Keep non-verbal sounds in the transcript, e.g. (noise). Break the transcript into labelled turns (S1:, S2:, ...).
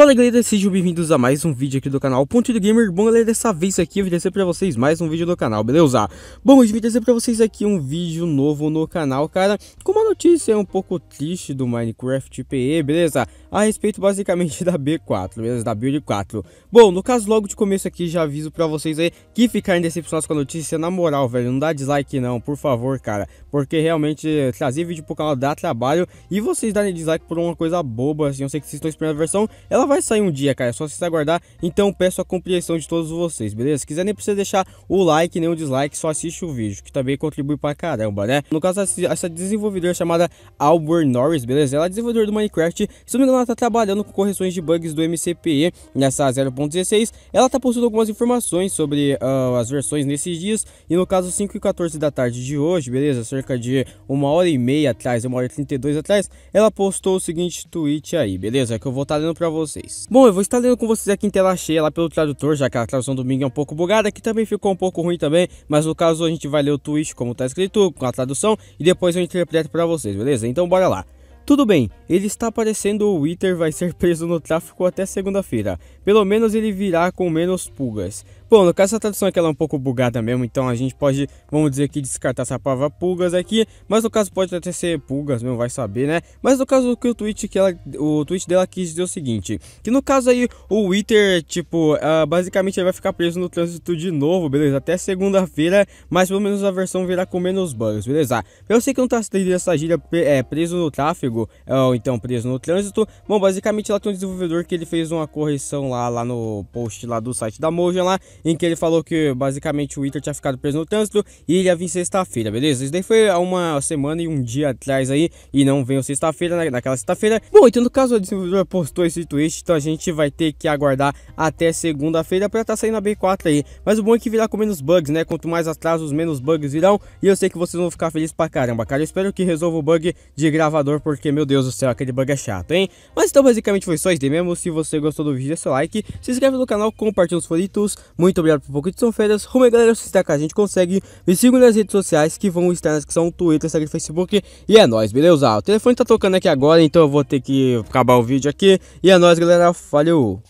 S1: Fala galera, sejam bem-vindos a mais um vídeo aqui do canal Ponto do Gamer Bom galera, dessa vez aqui eu vim trazer pra vocês mais um vídeo do canal, beleza? Bom, hoje eu vim trazer pra vocês aqui um vídeo novo no canal, cara Com uma notícia um pouco triste do Minecraft PE, beleza? A respeito basicamente (laughs) da B4, beleza? Da Build 4 Bom, no caso logo de começo aqui já aviso pra vocês aí que ficarem decepcionados com a notícia Na moral, velho, não dá dislike não, por favor, cara Porque realmente trazer vídeo pro canal dá trabalho E vocês darem dislike por uma coisa boba, assim Eu sei que vocês estão esperando a versão, ela vai sair um dia, cara, é só vocês aguardar. Então peço a compreensão de todos vocês, beleza? Se quiser nem precisa deixar o like nem o dislike, só assiste o vídeo, que também contribui pra caramba, né? No caso, essa desenvolvedora chamada Albert Norris, beleza? Ela é desenvolvedora do Minecraft, se não me engano ela tá trabalhando com correções de bugs do MCPE nessa 0.16. Ela tá postando algumas informações sobre uh, as versões nesses dias, e no caso 5 e 14 da tarde de hoje, beleza? Cerca de uma hora e meia atrás, uma hora e 32 atrás, ela postou o seguinte tweet aí, beleza? Que eu vou estar tá lendo pra vocês vocês. Bom, eu vou estar lendo com vocês aqui em tela cheia lá pelo tradutor, já que a tradução do Ming é um pouco bugada, que também ficou um pouco ruim também, mas no caso a gente vai ler o tweet como está escrito, com a tradução, e depois eu interpreto para vocês, beleza? Então bora lá. Tudo bem, ele está aparecendo, o Wither vai ser (laughs) preso no tráfico até segunda-feira. Pelo menos ele virá com menos pulgas. Bom, no caso essa tradução aqui ela é um pouco bugada mesmo, então a gente pode, vamos dizer que descartar essa palavra pulgas aqui, mas no caso pode até ser pulgas mesmo, vai saber, né? Mas no caso que o tweet que ela, o tweet dela quis dizer o seguinte, que no caso aí o Twitter, tipo, uh, basicamente ele vai ficar preso no trânsito de novo, beleza? Até segunda-feira, mas pelo menos a versão virá com menos bugs, beleza? Eu sei que não tá sendo essa gíria é, preso no tráfego, é, ou então preso no trânsito, bom, basicamente ela tem um desenvolvedor que ele fez uma correção lá, lá no post lá do site da Moja lá, em que ele falou que basicamente o Hitler tinha ficado preso no trânsito e ele ia vir sexta-feira, beleza? Isso daí foi há uma semana e um dia atrás aí, e não veio sexta-feira, né? naquela sexta-feira. Bom, então no caso o desenvolvedor postou esse tweet, então a gente vai ter que aguardar até segunda-feira para estar tá saindo a B4 aí. Mas o bom é que virá com menos bugs, né? Quanto mais atrasos, menos bugs virão, e eu sei que vocês vão ficar felizes pra caramba, cara. Eu espero que resolva o bug de gravador, porque meu Deus do céu, aquele bug é chato, hein? Mas então basicamente foi só isso aí mesmo. Se você gostou do vídeo, deixa seu like, se inscreve no canal, compartilha os favoritos, muito muito obrigado por pouco de são férias. Rumo aí, galera, se está com a gente consegue. Me sigam nas redes sociais que vão estar na descrição, Twitter, Instagram, Facebook. E é nóis, beleza? Ah, o telefone tá tocando aqui agora, então eu vou ter que acabar o vídeo aqui. E é nóis, galera. Valeu!